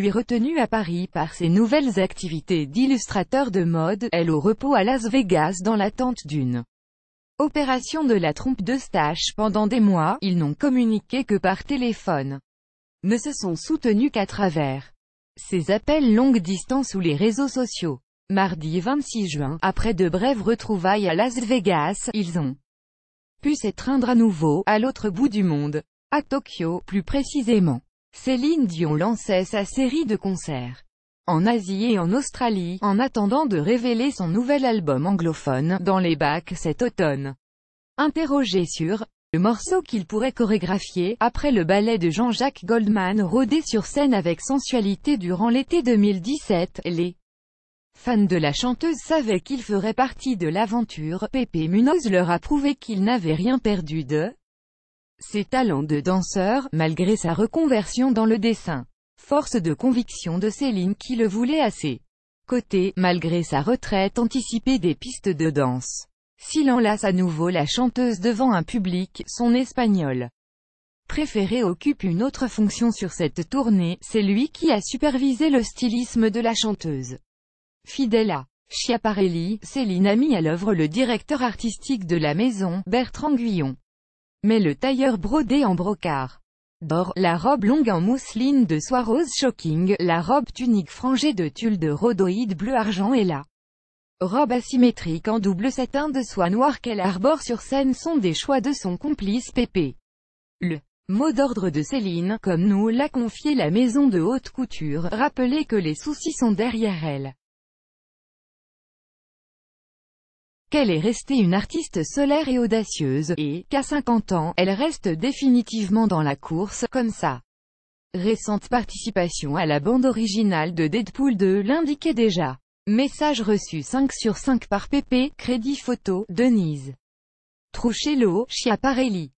lui retenu à Paris par ses nouvelles activités d'illustrateur de mode, elle au repos à Las Vegas dans l'attente d'une opération de la trompe d'Eustache pendant des mois, ils n'ont communiqué que par téléphone. Ne se sont soutenus qu'à travers ces appels longue distance ou les réseaux sociaux. Mardi 26 juin, après de brèves retrouvailles à Las Vegas, ils ont pu s'étreindre à nouveau, à l'autre bout du monde, à Tokyo, plus précisément. Céline Dion lançait sa série de concerts en Asie et en Australie, en attendant de révéler son nouvel album anglophone, dans les bacs cet automne. Interrogé sur le morceau qu'il pourrait chorégraphier, après le ballet de Jean-Jacques Goldman rodé sur scène avec sensualité durant l'été 2017, les fans de la chanteuse savaient qu'il ferait partie de l'aventure, Pépé Munoz leur a prouvé qu'il n'avait rien perdu de ses talents de danseur, malgré sa reconversion dans le dessin. Force de conviction de Céline qui le voulait assez côté, malgré sa retraite anticipée des pistes de danse. S'il enlace à nouveau la chanteuse devant un public, son espagnol préféré occupe une autre fonction sur cette tournée, c'est lui qui a supervisé le stylisme de la chanteuse. Fidela Schiaparelli, Céline a mis à l'œuvre le directeur artistique de la maison, Bertrand Guyon mais le tailleur brodé en brocart d'or, la robe longue en mousseline de soie rose shocking, la robe tunique frangée de tulle de rhodoïde bleu-argent et la robe asymétrique en double satin de soie noire qu'elle arbore sur scène sont des choix de son complice Pépé. Le mot d'ordre de Céline, comme nous l'a confié la maison de haute couture, rappelez que les soucis sont derrière elle. qu'elle est restée une artiste solaire et audacieuse, et qu'à 50 ans, elle reste définitivement dans la course, comme ça. Récente participation à la bande originale de Deadpool 2 l'indiquait déjà. Message reçu 5 sur 5 par PP, crédit photo, Denise. Trouchello, chiaparelli